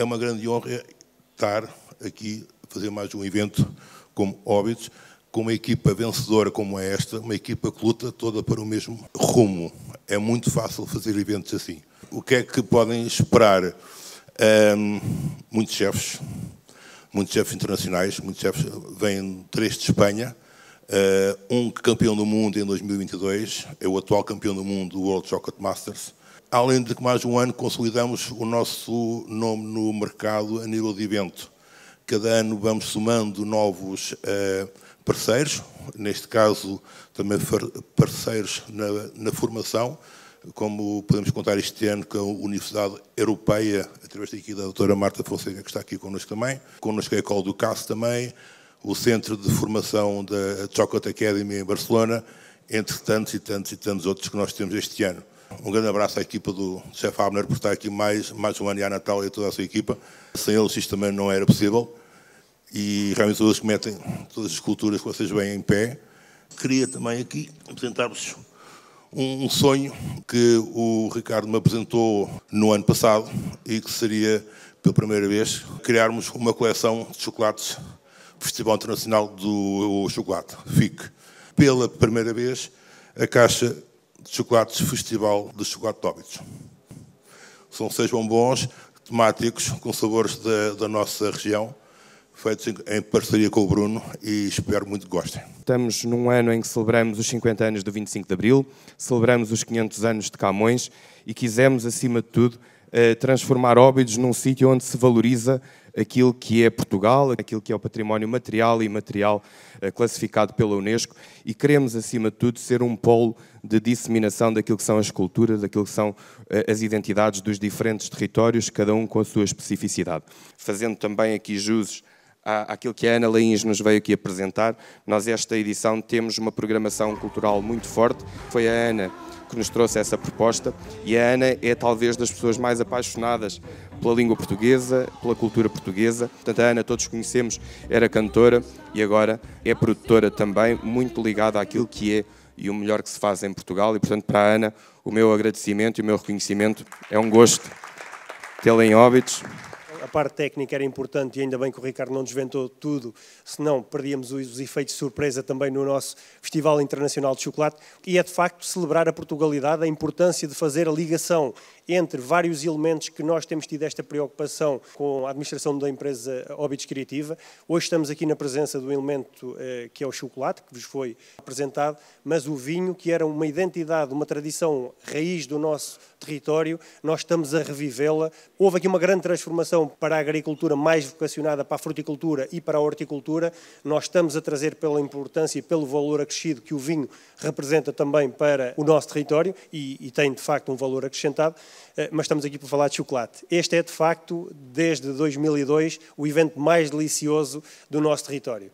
É uma grande honra estar aqui, a fazer mais um evento como óbitos, com uma equipa vencedora como é esta, uma equipa que luta toda para o mesmo rumo. É muito fácil fazer eventos assim. O que é que podem esperar? Um, muitos chefes, muitos chefes internacionais, muitos chefes vêm três de Espanha, eh, um campeão do mundo em 2022, é o atual campeão do mundo do World Chocolate Masters. Além de que mais um ano consolidamos o nosso nome no mercado a nível de evento. Cada ano vamos somando novos eh, parceiros, neste caso também parceiros na, na formação, como podemos contar este ano com a Universidade Europeia, através daqui da doutora Marta Fonseca, que está aqui connosco também, connosco é a Ecole do Caso também, o centro de formação da Chocolate Academy em Barcelona, entre tantos e tantos e tantos outros que nós temos este ano. Um grande abraço à equipa do chefe Abner por estar aqui mais, mais um ano e à Natal e a toda a sua equipa. Sem eles isto também não era possível. E realmente todos que metem, todas as culturas que vocês veem em pé. Queria também aqui apresentar-vos um sonho que o Ricardo me apresentou no ano passado e que seria, pela primeira vez, criarmos uma coleção de chocolates Festival Internacional do Chocolate, FIC. Pela primeira vez, a Caixa de Chocolates Festival de Chocolate de Óbidos. São seis bombons temáticos com sabores da, da nossa região, feitos em parceria com o Bruno e espero muito que gostem. Estamos num ano em que celebramos os 50 anos do 25 de Abril, celebramos os 500 anos de Camões e quisemos, acima de tudo, eh, transformar Óbidos num sítio onde se valoriza aquilo que é Portugal, aquilo que é o património material e imaterial eh, classificado pela Unesco e queremos, acima de tudo, ser um polo de disseminação daquilo que são as culturas, daquilo que são eh, as identidades dos diferentes territórios, cada um com a sua especificidade. Fazendo também aqui jus àquilo que a Ana Lains nos veio aqui apresentar, nós esta edição temos uma programação cultural muito forte. Foi a Ana que nos trouxe essa proposta e a Ana é talvez das pessoas mais apaixonadas pela língua portuguesa, pela cultura portuguesa. Portanto, a Ana, todos conhecemos, era cantora e agora é produtora também, muito ligada àquilo que é e o melhor que se faz em Portugal. E, portanto, para a Ana, o meu agradecimento e o meu reconhecimento. É um gosto tê-la em óbitos parte técnica era importante e ainda bem que o Ricardo não desventou tudo, senão perdíamos os efeitos de surpresa também no nosso Festival Internacional de Chocolate. E é de facto celebrar a Portugalidade, a importância de fazer a ligação entre vários elementos que nós temos tido esta preocupação com a administração da empresa Óbidos Criativa. Hoje estamos aqui na presença do elemento eh, que é o chocolate, que vos foi apresentado, mas o vinho, que era uma identidade, uma tradição raiz do nosso território, nós estamos a revivê-la. Houve aqui uma grande transformação para a agricultura mais vocacionada para a fruticultura e para a horticultura. Nós estamos a trazer pela importância e pelo valor acrescido que o vinho representa também para o nosso território e, e tem de facto um valor acrescentado, eh, mas estamos aqui para falar de chocolate. Este é de facto, desde 2002, o evento mais delicioso do nosso território.